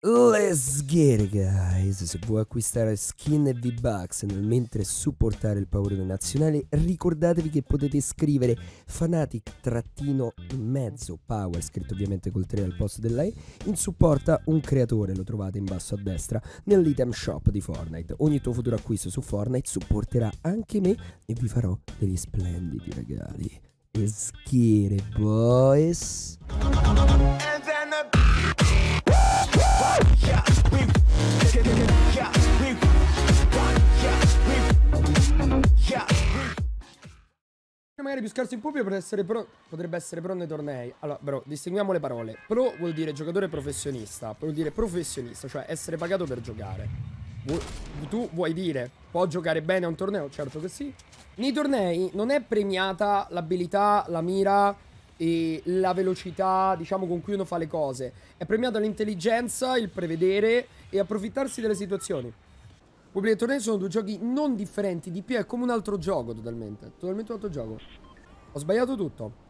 Let's get it guys! Se vuoi acquistare skin e V-Bucks Nel mentre supportare il Powerone Nazionale, ricordatevi che potete scrivere fanatic-mezzo power, scritto ovviamente col 3 al posto della E, in supporta a un creatore, lo trovate in basso a destra, nell'item shop di Fortnite. Ogni tuo futuro acquisto su Fortnite supporterà anche me e vi farò degli splendidi regali. Let's get it boys! Magari più scarso in pubblico per essere pro... potrebbe essere pro nei tornei. Allora, però, distinguiamo le parole. Pro vuol dire giocatore professionista. Vuol dire professionista, cioè essere pagato per giocare. Tu vuoi dire può giocare bene a un torneo? Certo che sì. Nei tornei non è premiata l'abilità, la mira e la velocità, diciamo, con cui uno fa le cose. È premiata l'intelligenza, il prevedere e approfittarsi delle situazioni. Public e Torneo sono due giochi non differenti, di più è come un altro gioco totalmente, totalmente un altro gioco. Ho sbagliato tutto.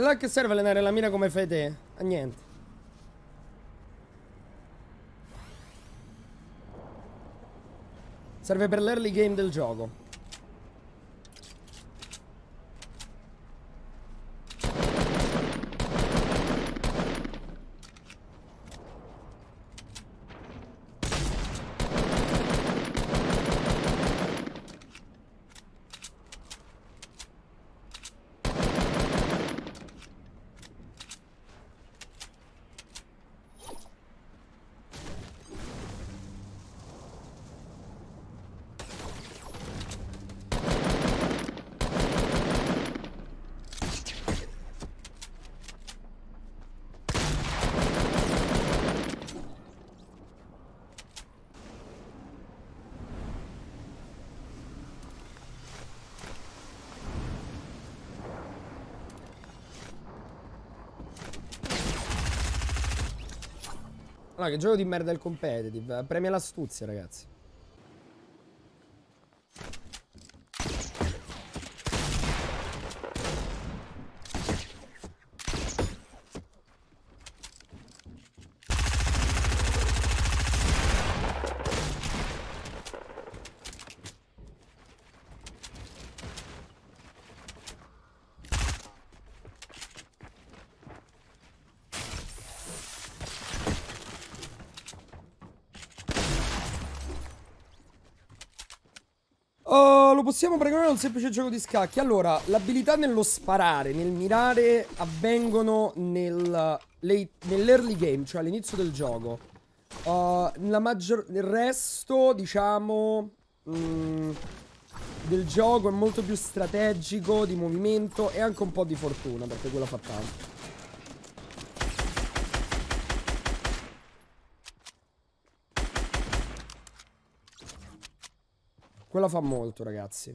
allora che serve allenare la mira come fai te? A niente. Serve per l'early game del gioco. Allora, che gioco di merda il competitive. Premia l'astuzia, ragazzi. lo, possiamo paragonare a un semplice gioco di scacchi. Allora, l'abilità nello sparare, nel mirare, avvengono nel, nell'early game, cioè all'inizio del gioco. Uh, maggior, il resto, diciamo, mh, mm, del gioco è molto più strategico, di movimento e anche un po' di fortuna, perché quella fa tanto. Quella fa molto, ragazzi.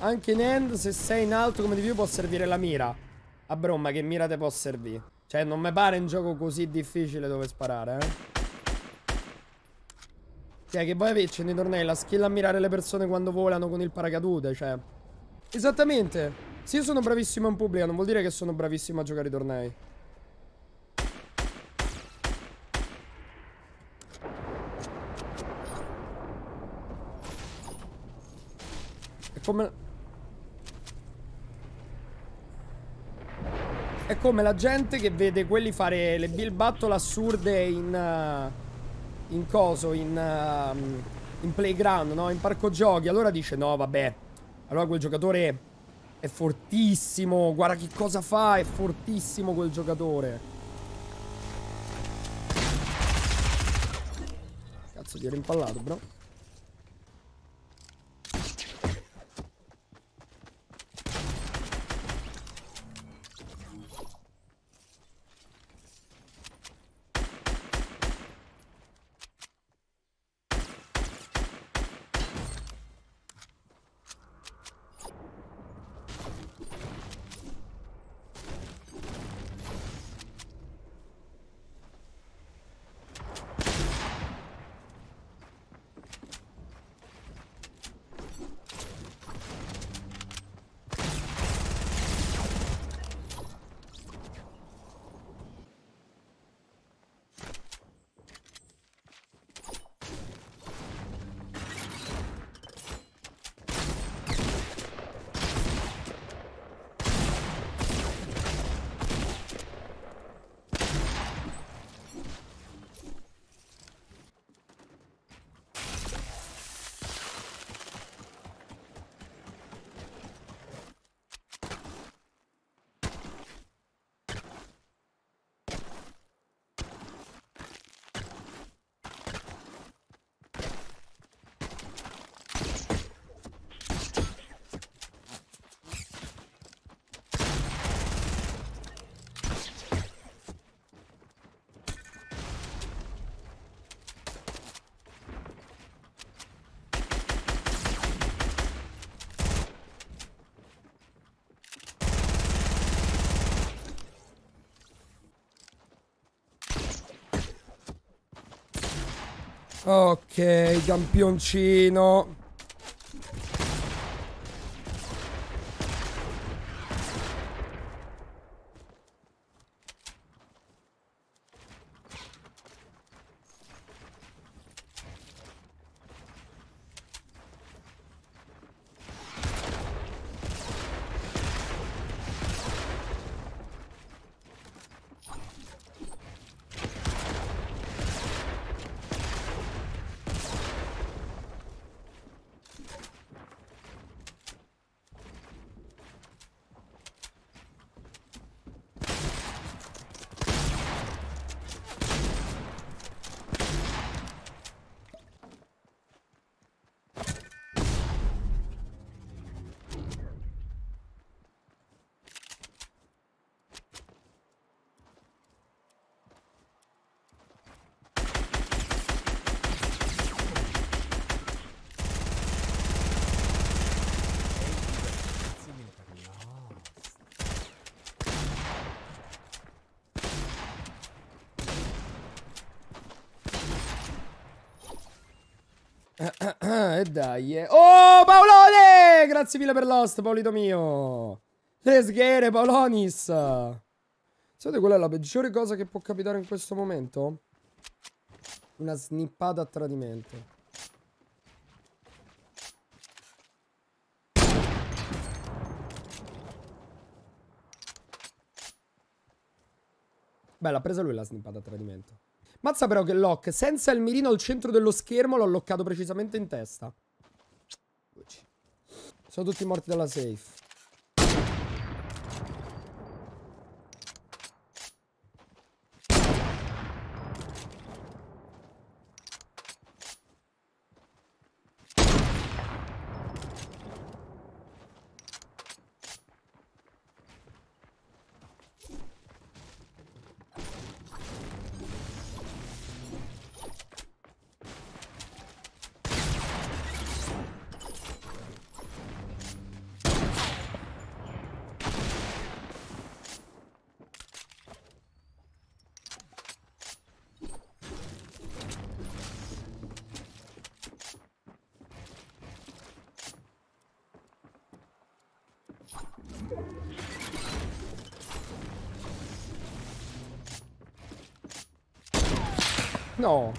Anche in end, se sei in alto come di più, può servire la mira. A bromma, che mira te può servire? Cioè, non mi pare un gioco così difficile dove sparare, eh. Cioè, che voi averci nei tornei la skill a mirare le persone quando volano con il paracadute, cioè... Esattamente. Se io sono bravissimo in pubblico, non vuol dire che sono bravissimo a giocare i tornei. È come... È come la gente che vede quelli fare le bill battle assurde in... Uh, in coso, in... Uh, in playground, no? In parco giochi. Allora dice, no, vabbè. Allora quel giocatore è fortissimo. Guarda che cosa fa, è fortissimo quel giocatore. Cazzo, ti ho rimpallato, bro. Ok, campioncino. e eh, eh, eh, dai. Oh, Paolone! Grazie mille per l'host, Paolito mio. Let's get Paolonis. Sapete qual è la peggiore cosa che può capitare in questo momento? Una snippata a tradimento. Beh, l'ha presa lui la snippata a tradimento. Mazza però che lock senza il mirino al centro dello schermo, l'ho lockato precisamente in testa. Sono tutti morti dalla safe. No.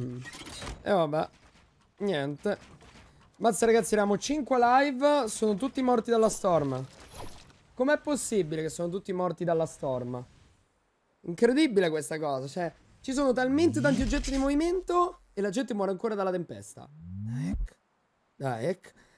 Mm. E vabbè. Niente. Mazza ragazzi, eravamo 5 live, sono tutti morti dalla storm. Com'è possibile che sono tutti morti dalla storm? Incredibile questa cosa, cioè ci sono talmente tanti oggetti di movimento e la gente muore ancora dalla tempesta. Ecco. ecco.